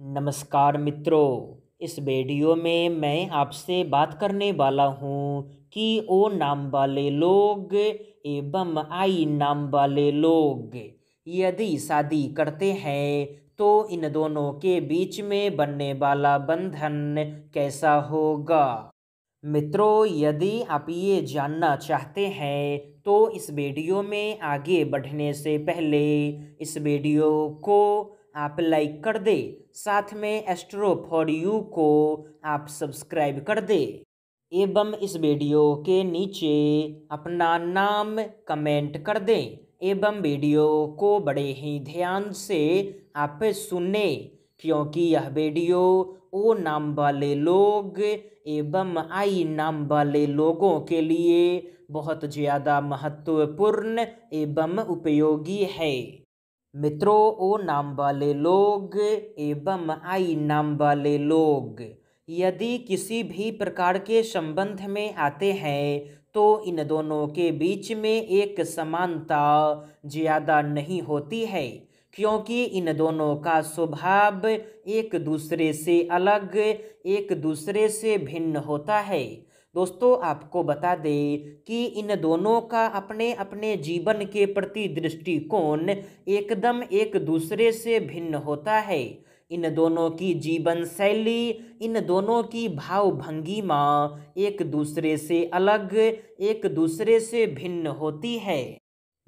नमस्कार मित्रों इस वीडियो में मैं आपसे बात करने वाला हूँ कि ओ नाम वाले लोग एवं आई नाम वाले लोग यदि शादी करते हैं तो इन दोनों के बीच में बनने वाला बंधन कैसा होगा मित्रों यदि आप ये जानना चाहते हैं तो इस वीडियो में आगे बढ़ने से पहले इस वीडियो को आप लाइक कर दे साथ में एस्ट्रो फॉर यू को आप सब्सक्राइब कर दे एवं इस वीडियो के नीचे अपना नाम कमेंट कर दें एवं वीडियो को बड़े ही ध्यान से आप सुने क्योंकि यह वीडियो ओ नाम वाले लोग एवं आई नाम वाले लोगों के लिए बहुत ज़्यादा महत्वपूर्ण एवं उपयोगी है मित्रों ओ नाम वाले लोग एवं आई नाम वाले लोग यदि किसी भी प्रकार के संबंध में आते हैं तो इन दोनों के बीच में एक समानता ज़्यादा नहीं होती है क्योंकि इन दोनों का स्वभाव एक दूसरे से अलग एक दूसरे से भिन्न होता है दोस्तों आपको बता दें कि इन दोनों का अपने अपने जीवन के प्रति दृष्टिकोण एकदम एक दूसरे से भिन्न होता है इन दोनों की जीवन शैली इन दोनों की भाव एक दूसरे से अलग एक दूसरे से भिन्न होती है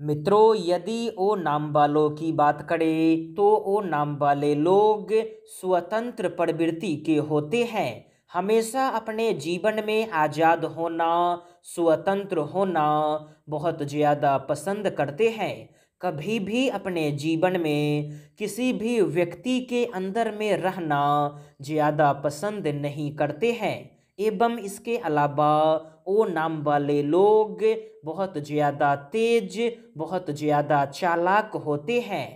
मित्रों यदि ओ नाम वालों की बात करें तो ओ नाम वाले लोग स्वतंत्र प्रवृत्ति के होते हैं हमेशा अपने जीवन में आज़ाद होना स्वतंत्र होना बहुत ज़्यादा पसंद करते हैं कभी भी अपने जीवन में किसी भी व्यक्ति के अंदर में रहना ज़्यादा पसंद नहीं करते हैं एवं इसके अलावा ओ नाम वाले लोग बहुत ज़्यादा तेज बहुत ज़्यादा चालाक होते हैं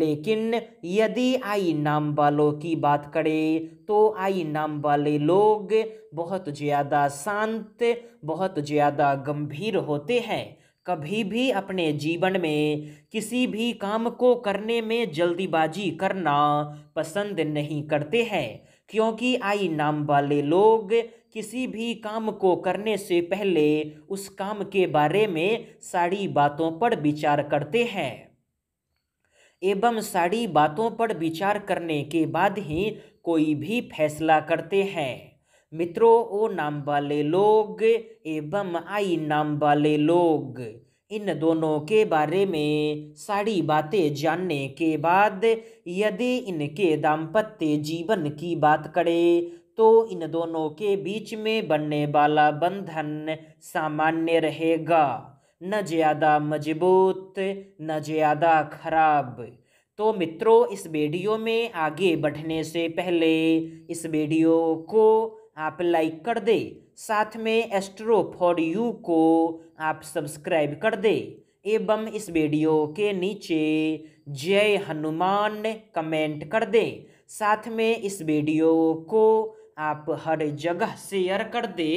लेकिन यदि आई नाम वालों की बात करें तो आई नाम वाले लोग बहुत ज़्यादा शांत बहुत ज़्यादा गंभीर होते हैं कभी भी अपने जीवन में किसी भी काम को करने में जल्दीबाजी करना पसंद नहीं करते हैं क्योंकि आई नाम वाले लोग किसी भी काम को करने से पहले उस काम के बारे में सारी बातों पर विचार करते हैं एवं सारी बातों पर विचार करने के बाद ही कोई भी फैसला करते हैं मित्रों ओ नाम वाले लोग एवं आई नाम वाले लोग इन दोनों के बारे में सारी बातें जानने के बाद यदि इनके दाम्पत्य जीवन की बात करें तो इन दोनों के बीच में बनने वाला बंधन सामान्य रहेगा न ज़्यादा मजबूत न ज़्यादा खराब तो मित्रों इस वीडियो में आगे बढ़ने से पहले इस वीडियो को आप लाइक कर दे साथ में एस्ट्रो फॉर यू को आप सब्सक्राइब कर दे एवं इस वीडियो के नीचे जय हनुमान कमेंट कर दे साथ में इस वीडियो को आप हर जगह शेयर कर दे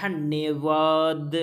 धन्यवाद